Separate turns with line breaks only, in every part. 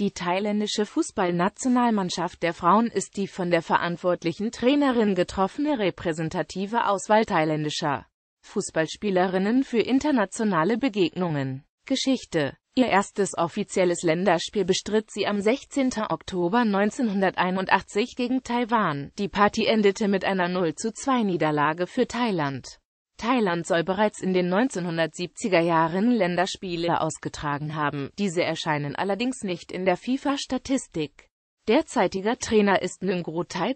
Die thailändische Fußballnationalmannschaft der Frauen ist die von der verantwortlichen Trainerin getroffene repräsentative Auswahl thailändischer Fußballspielerinnen für internationale Begegnungen. Geschichte Ihr erstes offizielles Länderspiel bestritt sie am 16. Oktober 1981 gegen Taiwan. Die Party endete mit einer 0 zu 2 Niederlage für Thailand. Thailand soll bereits in den 1970er Jahren Länderspiele ausgetragen haben, diese erscheinen allerdings nicht in der FIFA-Statistik. Derzeitiger Trainer ist Nungruthai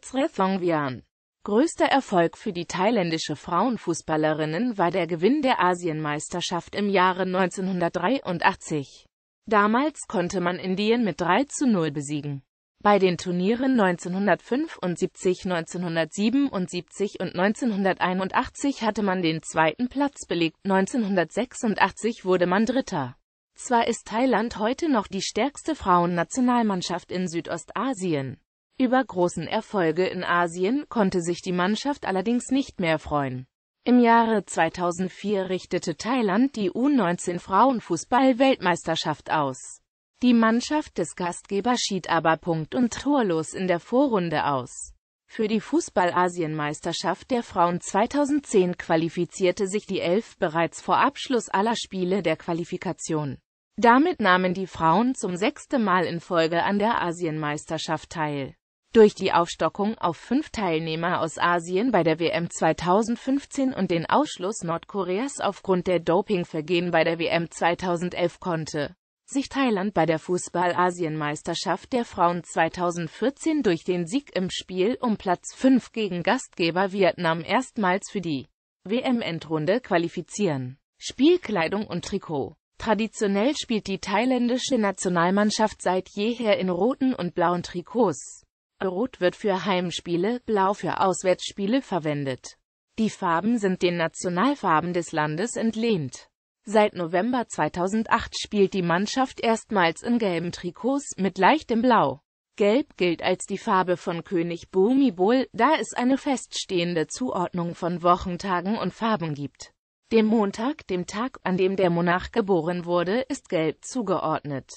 Vian. Größter Erfolg für die thailändische Frauenfußballerinnen war der Gewinn der Asienmeisterschaft im Jahre 1983. Damals konnte man Indien mit 3 zu 0 besiegen. Bei den Turnieren 1975, 1977 und 1981 hatte man den zweiten Platz belegt, 1986 wurde man Dritter. Zwar ist Thailand heute noch die stärkste Frauennationalmannschaft in Südostasien. Über großen Erfolge in Asien konnte sich die Mannschaft allerdings nicht mehr freuen. Im Jahre 2004 richtete Thailand die U19-Frauenfußball-Weltmeisterschaft aus. Die Mannschaft des Gastgebers schied aber punkt- und torlos in der Vorrunde aus. Für die Fußball-Asienmeisterschaft der Frauen 2010 qualifizierte sich die Elf bereits vor Abschluss aller Spiele der Qualifikation. Damit nahmen die Frauen zum sechsten Mal in Folge an der Asienmeisterschaft teil. Durch die Aufstockung auf fünf Teilnehmer aus Asien bei der WM 2015 und den Ausschluss Nordkoreas aufgrund der Dopingvergehen bei der WM 2011 konnte sich Thailand bei der Fußball-Asienmeisterschaft der Frauen 2014 durch den Sieg im Spiel um Platz 5 gegen Gastgeber Vietnam erstmals für die WM-Endrunde qualifizieren. Spielkleidung und Trikot Traditionell spielt die thailändische Nationalmannschaft seit jeher in roten und blauen Trikots. Rot wird für Heimspiele, blau für Auswärtsspiele verwendet. Die Farben sind den Nationalfarben des Landes entlehnt. Seit November 2008 spielt die Mannschaft erstmals in gelben Trikots mit leichtem Blau. Gelb gilt als die Farbe von König Bhumibol, da es eine feststehende Zuordnung von Wochentagen und Farben gibt. Dem Montag, dem Tag, an dem der Monarch geboren wurde, ist Gelb zugeordnet.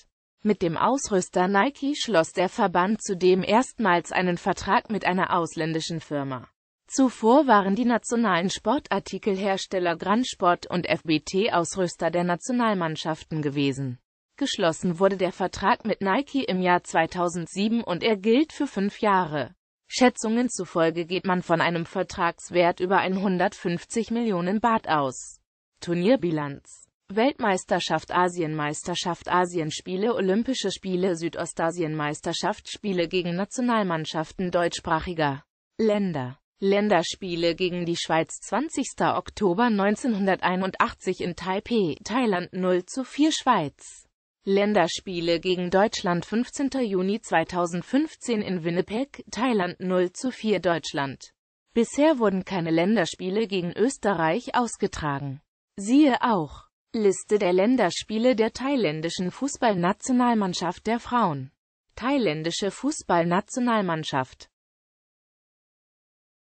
Mit dem Ausrüster Nike schloss der Verband zudem erstmals einen Vertrag mit einer ausländischen Firma. Zuvor waren die nationalen Sportartikelhersteller Grand Sport und FBT Ausrüster der Nationalmannschaften gewesen. Geschlossen wurde der Vertrag mit Nike im Jahr 2007 und er gilt für fünf Jahre. Schätzungen zufolge geht man von einem Vertragswert über 150 Millionen Baht aus. Turnierbilanz Weltmeisterschaft Asienmeisterschaft Asienspiele Olympische Spiele Südostasienmeisterschaft Spiele gegen Nationalmannschaften deutschsprachiger Länder Länderspiele gegen die Schweiz 20. Oktober 1981 in Taipei, Thailand 0 zu 4 Schweiz. Länderspiele gegen Deutschland 15. Juni 2015 in Winnipeg, Thailand 0 zu 4 Deutschland. Bisher wurden keine Länderspiele gegen Österreich ausgetragen. Siehe auch Liste der Länderspiele der thailändischen Fußballnationalmannschaft der Frauen. Thailändische Fußballnationalmannschaft